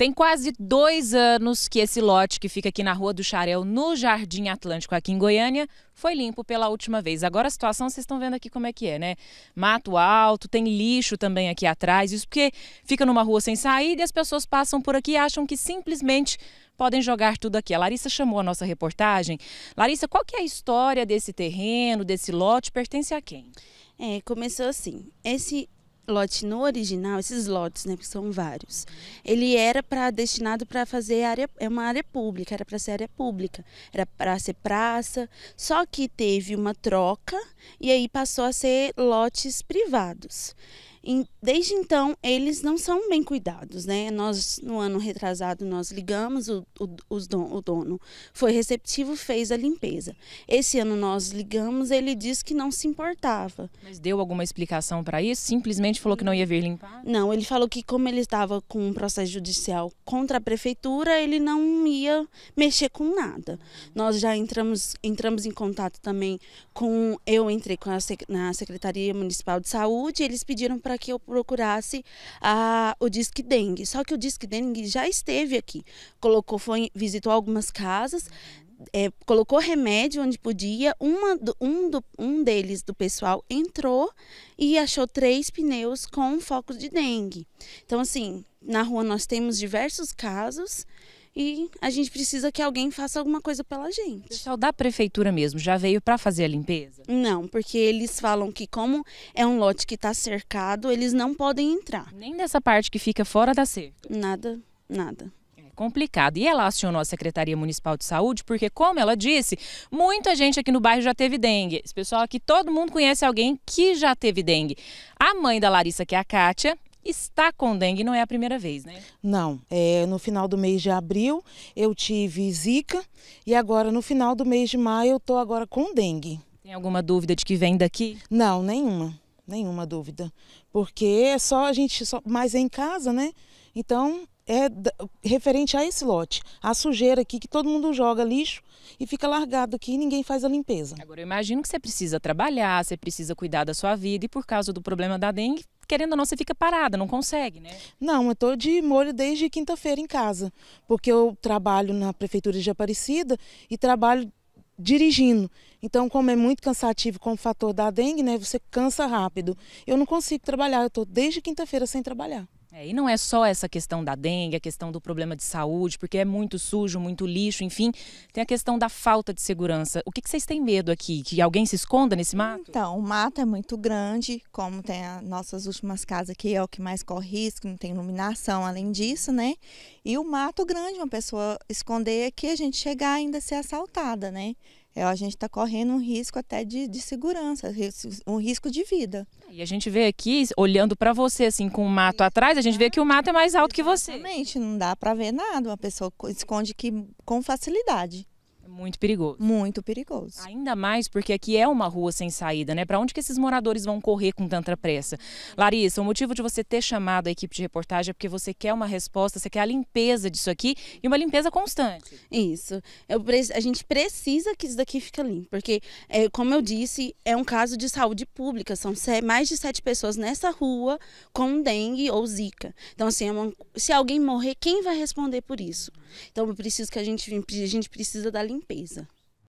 Tem quase dois anos que esse lote que fica aqui na Rua do Xarel, no Jardim Atlântico, aqui em Goiânia, foi limpo pela última vez. Agora a situação, vocês estão vendo aqui como é que é, né? Mato alto, tem lixo também aqui atrás, isso porque fica numa rua sem saída e as pessoas passam por aqui e acham que simplesmente podem jogar tudo aqui. A Larissa chamou a nossa reportagem. Larissa, qual que é a história desse terreno, desse lote? Pertence a quem? É, começou assim. Esse lote no original, esses lotes, né, que são vários, ele era para destinado para fazer área, é uma área pública, era para ser área pública, era para ser praça. Só que teve uma troca e aí passou a ser lotes privados desde então, eles não são bem cuidados, né? Nós, no ano retrasado, nós ligamos, o, o, don, o dono foi receptivo, fez a limpeza. Esse ano nós ligamos, ele disse que não se importava. Mas deu alguma explicação para isso? Simplesmente falou que não ia vir limpar? Não, ele falou que como ele estava com um processo judicial contra a prefeitura, ele não ia mexer com nada. Nós já entramos, entramos em contato também com... Eu entrei com a, na Secretaria Municipal de Saúde, eles pediram para para que eu procurasse a, o Disque Dengue. Só que o Disque Dengue já esteve aqui. Colocou, foi, visitou algumas casas, é, colocou remédio onde podia. Uma, um, do, um deles do pessoal entrou e achou três pneus com foco de dengue. Então, assim, na rua nós temos diversos casos e a gente precisa que alguém faça alguma coisa pela gente. O pessoal da prefeitura mesmo já veio para fazer a limpeza? Não, porque eles falam que como é um lote que está cercado, eles não podem entrar. Nem nessa parte que fica fora da cerca? Nada, nada é complicado. E ela acionou a Secretaria Municipal de Saúde porque, como ela disse, muita gente aqui no bairro já teve dengue. Esse pessoal aqui, todo mundo conhece alguém que já teve dengue. A mãe da Larissa, que é a Kátia, está com dengue, não é a primeira vez, né? Não, é, no final do mês de abril eu tive zika e agora no final do mês de maio eu estou agora com dengue. Tem alguma dúvida de que vem daqui? Não, nenhuma, nenhuma dúvida, porque é só a gente, só, mais é em casa, né? Então é referente a esse lote, a sujeira aqui que todo mundo joga lixo e fica largado aqui e ninguém faz a limpeza. Agora eu imagino que você precisa trabalhar, você precisa cuidar da sua vida e por causa do problema da dengue querendo ou não, você fica parada, não consegue, né? Não, eu estou de molho desde quinta-feira em casa, porque eu trabalho na Prefeitura de Aparecida e trabalho dirigindo. Então, como é muito cansativo com o fator da dengue, né, você cansa rápido. Eu não consigo trabalhar, eu estou desde quinta-feira sem trabalhar. É, e não é só essa questão da dengue, a questão do problema de saúde, porque é muito sujo, muito lixo, enfim. Tem a questão da falta de segurança. O que, que vocês têm medo aqui? Que alguém se esconda nesse mato? Então, o mato é muito grande, como tem as nossas últimas casas aqui, é o que mais corre risco, não tem iluminação além disso, né? E o mato grande, uma pessoa esconder aqui, é a gente chegar ainda a ser assaltada, né? é, a gente está correndo um risco até de, de segurança, um risco de vida. E a gente vê aqui, olhando para você, assim, com o mato atrás, a gente vê que o mato é mais alto que você. Realmente, não dá para ver nada. Uma pessoa esconde que com facilidade. Muito perigoso. Muito perigoso. Ainda mais porque aqui é uma rua sem saída, né? Para onde que esses moradores vão correr com tanta pressa? Larissa, o motivo de você ter chamado a equipe de reportagem é porque você quer uma resposta, você quer a limpeza disso aqui e uma limpeza constante. Isso. Eu, a gente precisa que isso daqui fique limpo, porque, é, como eu disse, é um caso de saúde pública. São mais de sete pessoas nessa rua com dengue ou zika. Então, assim, é uma, se alguém morrer, quem vai responder por isso? Então, eu preciso que a gente, a gente precisa da limpeza limpeza.